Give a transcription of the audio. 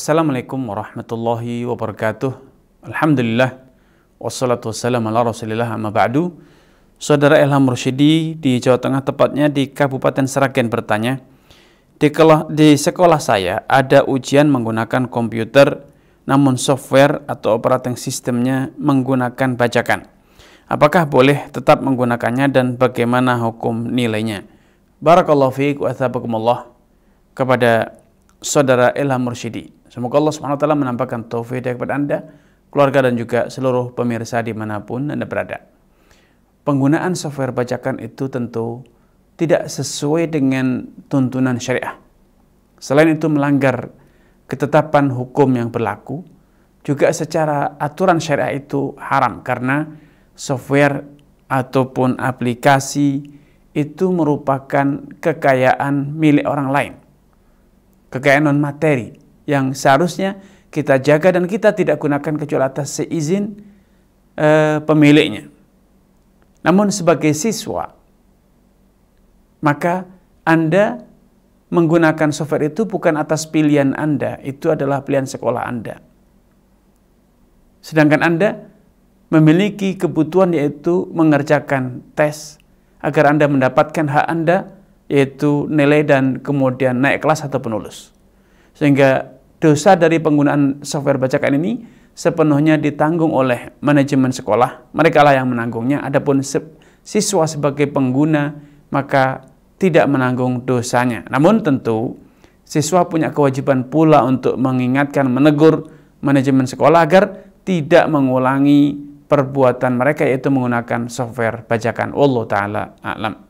Assalamualaikum warahmatullahi wabarakatuh. Alhamdulillah wassalatu wassalamu ala Rasulillah amma ba'du. Saudara Ilham Rushidi di Jawa Tengah tepatnya di Kabupaten Seragen bertanya, di, di sekolah saya ada ujian menggunakan komputer namun software atau operating sistemnya menggunakan bajakan. Apakah boleh tetap menggunakannya dan bagaimana hukum nilainya? Barakallahu fiik wa kepada saudara Ilham Mursyidi. Semoga Allah Subhanahu wa taala menampakkan taufik kepada Anda, keluarga dan juga seluruh pemirsa di manapun Anda berada. Penggunaan software bajakan itu tentu tidak sesuai dengan tuntunan syariah. Selain itu melanggar ketetapan hukum yang berlaku, juga secara aturan syariah itu haram karena software ataupun aplikasi itu merupakan kekayaan milik orang lain. Kekayaan non materi yang seharusnya kita jaga dan kita tidak gunakan kecuali atas seizin e, pemiliknya. Namun sebagai siswa, maka Anda menggunakan software itu bukan atas pilihan Anda, itu adalah pilihan sekolah Anda. Sedangkan Anda memiliki kebutuhan yaitu mengerjakan tes agar Anda mendapatkan hak Anda yaitu nilai dan kemudian naik kelas atau penulus. Sehingga dosa dari penggunaan software bacakan ini sepenuhnya ditanggung oleh manajemen sekolah. Mereka lah yang menanggungnya. Adapun siswa sebagai pengguna maka tidak menanggung dosanya. Namun tentu siswa punya kewajiban pula untuk mengingatkan, menegur manajemen sekolah agar tidak mengulangi perbuatan mereka yaitu menggunakan software bajakan. Allah taala alam.